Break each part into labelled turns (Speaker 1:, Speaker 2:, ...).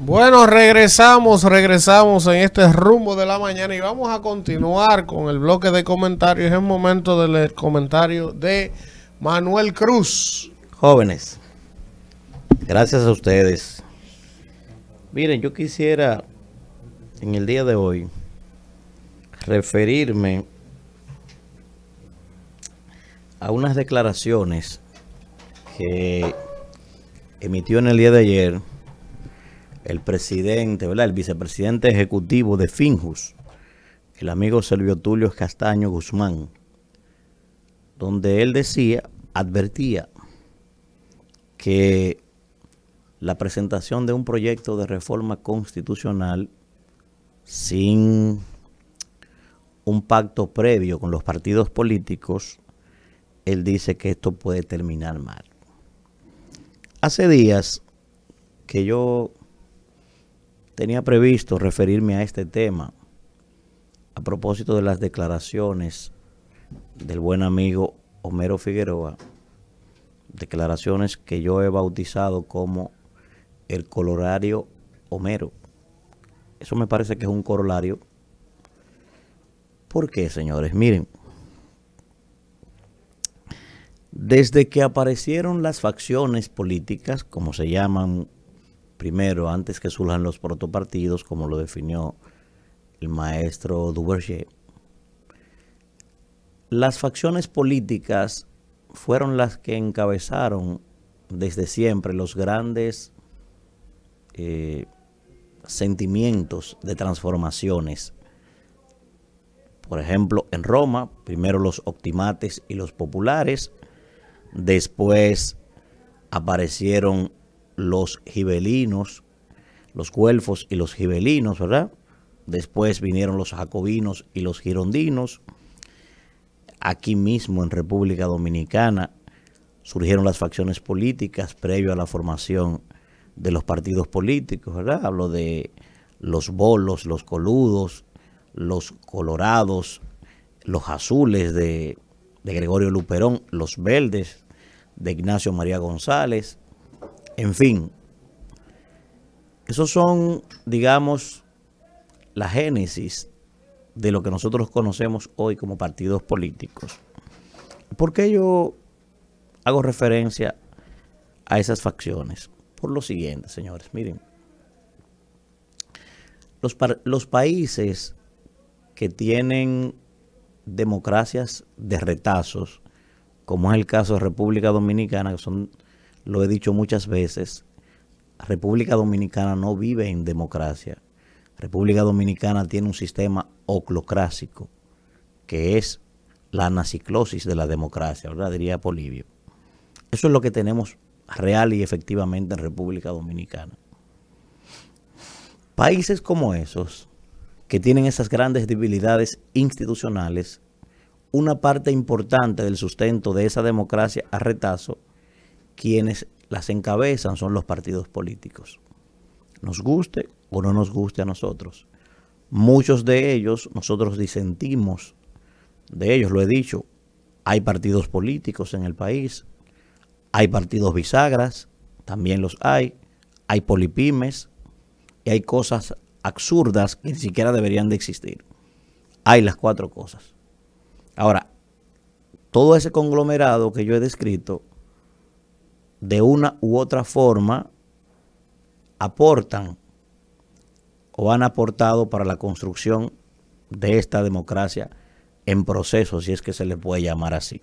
Speaker 1: Bueno, regresamos, regresamos en este rumbo de la mañana y vamos a continuar con el bloque de comentarios. Es el momento del eh, comentario de Manuel Cruz. Jóvenes, gracias a ustedes. Miren, yo quisiera en el día de hoy referirme a unas declaraciones que emitió en el día de ayer el presidente, ¿verdad? El vicepresidente ejecutivo de Finjus, el amigo Servio Tulio Castaño Guzmán, donde él decía, advertía que la presentación de un proyecto de reforma constitucional sin un pacto previo con los partidos políticos, él dice que esto puede terminar mal. Hace días que yo Tenía previsto referirme a este tema a propósito de las declaraciones del buen amigo Homero Figueroa, declaraciones que yo he bautizado como el colorario Homero. Eso me parece que es un corolario. ¿Por qué, señores? Miren, desde que aparecieron las facciones políticas, como se llaman primero, antes que surjan los protopartidos, como lo definió el maestro Duverger, las facciones políticas fueron las que encabezaron desde siempre los grandes eh, sentimientos de transformaciones. Por ejemplo, en Roma, primero los optimates y los populares, después aparecieron los gibelinos, los cuelfos y los gibelinos, ¿verdad? Después vinieron los jacobinos y los girondinos. Aquí mismo en República Dominicana surgieron las facciones políticas previo a la formación de los partidos políticos, ¿verdad? Hablo de los bolos, los coludos, los colorados, los azules de, de Gregorio Luperón, los verdes de Ignacio María González, en fin, esos son, digamos, la génesis de lo que nosotros conocemos hoy como partidos políticos. ¿Por qué yo hago referencia a esas facciones? Por lo siguiente, señores, miren. Los, los países que tienen democracias de retazos, como es el caso de República Dominicana, que son lo he dicho muchas veces, República Dominicana no vive en democracia. República Dominicana tiene un sistema oclocrásico, que es la anaciclosis de la democracia, ¿verdad? Diría Polivio. Eso es lo que tenemos real y efectivamente en República Dominicana. Países como esos, que tienen esas grandes debilidades institucionales, una parte importante del sustento de esa democracia a retazo quienes las encabezan son los partidos políticos. Nos guste o no nos guste a nosotros. Muchos de ellos nosotros disentimos de ellos, lo he dicho. Hay partidos políticos en el país, hay partidos bisagras, también los hay, hay polipimes y hay cosas absurdas que ni siquiera deberían de existir. Hay las cuatro cosas. Ahora, todo ese conglomerado que yo he descrito de una u otra forma aportan o han aportado para la construcción de esta democracia en proceso, si es que se le puede llamar así.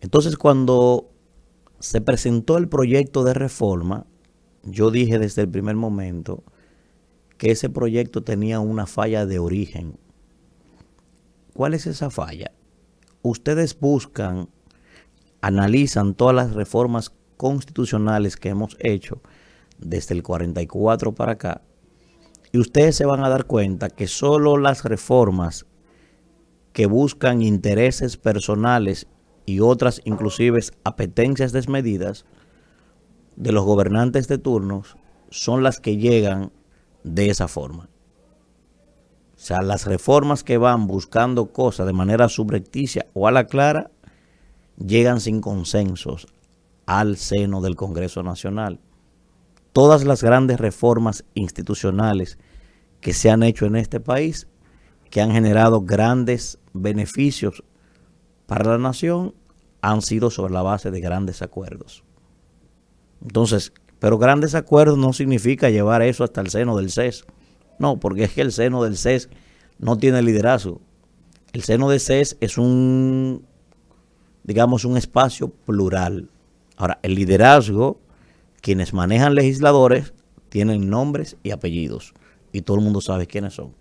Speaker 1: Entonces, cuando se presentó el proyecto de reforma, yo dije desde el primer momento que ese proyecto tenía una falla de origen. ¿Cuál es esa falla? Ustedes buscan analizan todas las reformas constitucionales que hemos hecho desde el 44 para acá, y ustedes se van a dar cuenta que solo las reformas que buscan intereses personales y otras inclusive apetencias desmedidas de los gobernantes de turnos son las que llegan de esa forma. O sea, las reformas que van buscando cosas de manera subrecticia o a la clara llegan sin consensos al seno del Congreso Nacional. Todas las grandes reformas institucionales que se han hecho en este país, que han generado grandes beneficios para la nación, han sido sobre la base de grandes acuerdos. Entonces, pero grandes acuerdos no significa llevar eso hasta el seno del CES. No, porque es que el seno del CES no tiene liderazgo. El seno del CES es un digamos, un espacio plural. Ahora, el liderazgo, quienes manejan legisladores, tienen nombres y apellidos, y todo el mundo sabe quiénes son.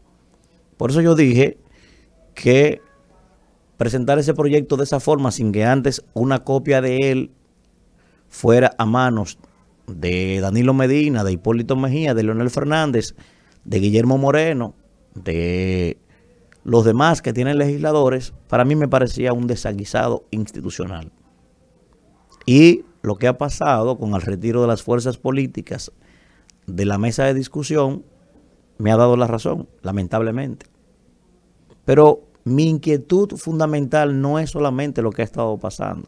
Speaker 1: Por eso yo dije que presentar ese proyecto de esa forma, sin que antes una copia de él fuera a manos de Danilo Medina, de Hipólito Mejía, de Leonel Fernández, de Guillermo Moreno, de los demás que tienen legisladores, para mí me parecía un desaguisado institucional. Y lo que ha pasado con el retiro de las fuerzas políticas de la mesa de discusión me ha dado la razón, lamentablemente. Pero mi inquietud fundamental no es solamente lo que ha estado pasando.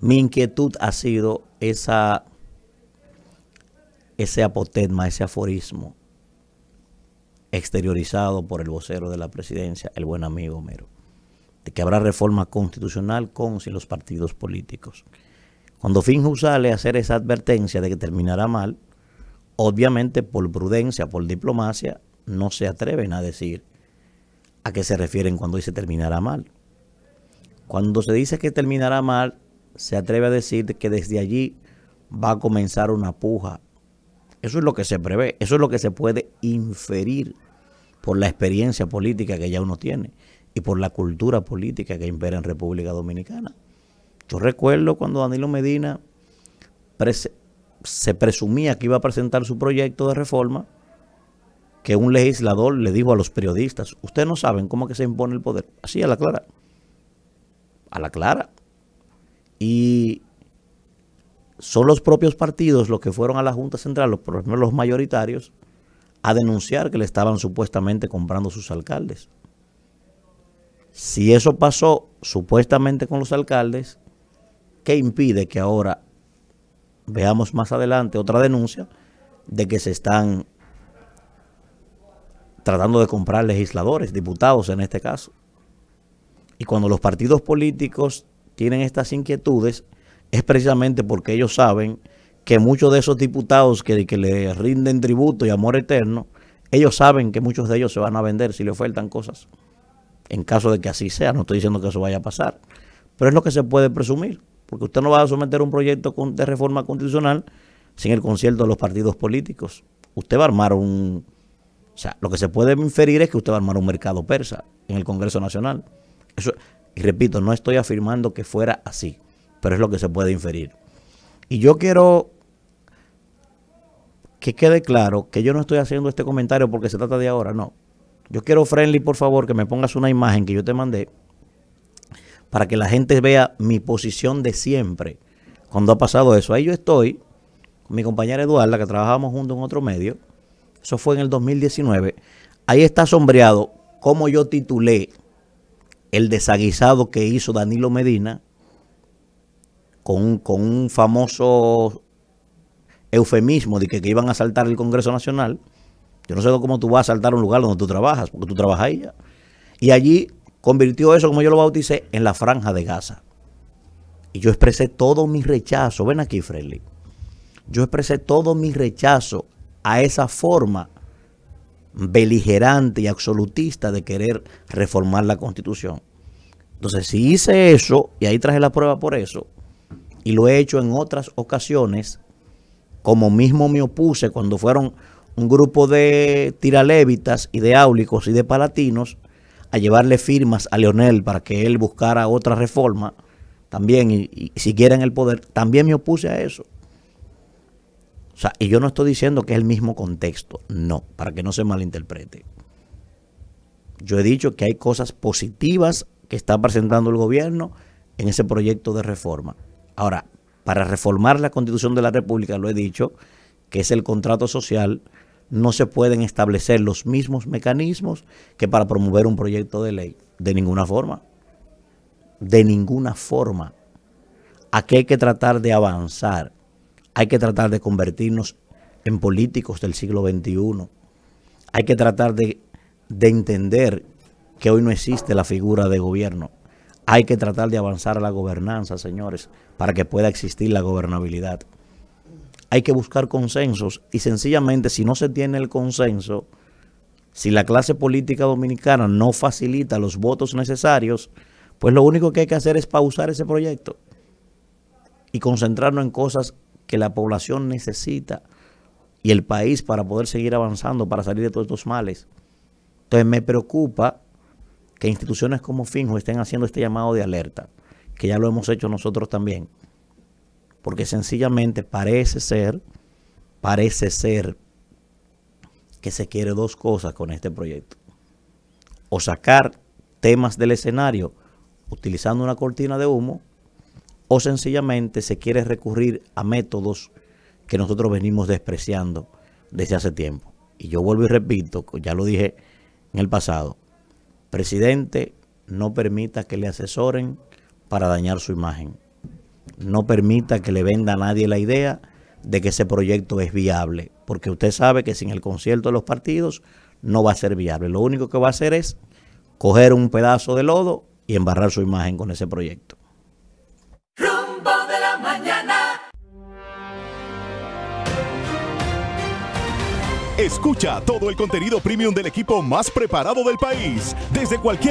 Speaker 1: Mi inquietud ha sido esa, ese apotema, ese aforismo, exteriorizado por el vocero de la presidencia, el buen amigo Homero, de que habrá reforma constitucional con los partidos políticos. Cuando Finju sale a hacer esa advertencia de que terminará mal, obviamente por prudencia, por diplomacia, no se atreven a decir a qué se refieren cuando dice terminará mal. Cuando se dice que terminará mal, se atreve a decir que desde allí va a comenzar una puja eso es lo que se prevé, eso es lo que se puede inferir por la experiencia política que ya uno tiene y por la cultura política que impera en República Dominicana. Yo recuerdo cuando Danilo Medina se presumía que iba a presentar su proyecto de reforma, que un legislador le dijo a los periodistas, ustedes no saben cómo que se impone el poder. Así, a la clara. A la clara. Y son los propios partidos los que fueron a la Junta Central, los, por ejemplo, los mayoritarios, a denunciar que le estaban supuestamente comprando sus alcaldes. Si eso pasó supuestamente con los alcaldes, ¿qué impide que ahora veamos más adelante otra denuncia de que se están tratando de comprar legisladores, diputados en este caso? Y cuando los partidos políticos tienen estas inquietudes, es precisamente porque ellos saben que muchos de esos diputados que, le rinden tributo y amor eterno, ellos saben que muchos de ellos se van a vender si le ofertan cosas. En caso de que así sea, no estoy diciendo que eso vaya a pasar, pero es lo que se puede presumir, porque usted no va a someter un proyecto de reforma constitucional sin el concierto de los partidos políticos. Usted va a armar un... O sea, lo que se puede inferir es que usted va a armar un mercado persa en el Congreso Nacional. y repito, no estoy afirmando que fuera así pero es lo que se puede inferir. Y yo quiero que quede claro que yo no estoy haciendo este comentario porque se trata de ahora, no. Yo quiero, Friendly, por favor, que me pongas una imagen que yo te mandé para que la gente vea mi posición de siempre cuando ha pasado eso. Ahí yo estoy con mi compañera Eduarda, que trabajábamos juntos en otro medio. Eso fue en el 2019. Ahí está sombreado como yo titulé el desaguisado que hizo Danilo Medina con, un famoso eufemismo de que, iban a saltar el Congreso Nacional. Yo no sé cómo tú vas a saltar un lugar donde tú trabajas, porque tú trabajas ahí Y allí convirtió eso, como yo lo bauticé, en la franja de Gaza. Y yo expresé todo mi rechazo. Ven aquí, Freddy. Yo expresé todo mi rechazo a esa forma beligerante y absolutista de querer reformar la constitución. Entonces, si hice eso, y ahí traje la prueba por eso, y lo he hecho en otras ocasiones, como mismo me opuse cuando fueron un grupo de tiralevitas y de áulicos y de palatinos a llevarle firmas a Leonel para que él buscara otra reforma también y, si siguiera en el poder, también me opuse a eso. O sea, y yo no estoy diciendo que es el mismo contexto, no, para que no se malinterprete. Yo he dicho que hay cosas positivas que está presentando el gobierno en ese proyecto de reforma. Ahora, para reformar la constitución de la República, lo he dicho, que es el contrato social, no se pueden establecer los mismos mecanismos que para promover un proyecto de ley. De ninguna forma. De ninguna forma. Aquí hay que tratar de avanzar. Hay que tratar de convertirnos en políticos del siglo XXI. Hay que tratar de, de entender que hoy no existe la figura de gobierno. Hay que tratar de avanzar a la gobernanza, señores, para que pueda existir la gobernabilidad. Hay que buscar consensos y sencillamente si no se tiene el consenso, si la clase política dominicana no facilita los votos necesarios, pues lo único que hay que hacer es pausar ese proyecto y concentrarnos en cosas que la población necesita y el país para poder seguir avanzando, para salir de todos estos males. Entonces me preocupa que instituciones como Finjo estén haciendo este llamado de alerta, que ya lo hemos hecho nosotros también, porque sencillamente parece ser, parece ser que se quiere dos cosas con este proyecto. O sacar temas del escenario utilizando una cortina de humo, o sencillamente se quiere recurrir a métodos que nosotros venimos despreciando desde hace tiempo. Y yo vuelvo y repito, ya lo dije en el pasado, Presidente, no permita que le asesoren para dañar su imagen. No permita que le venda a nadie la idea de que ese proyecto es viable, porque usted sabe que sin el concierto de los partidos no va a ser viable. Lo único que va a hacer es coger un pedazo de lodo y embarrar su imagen con ese proyecto. Escucha todo el contenido premium del equipo más preparado del país, desde cualquier lugar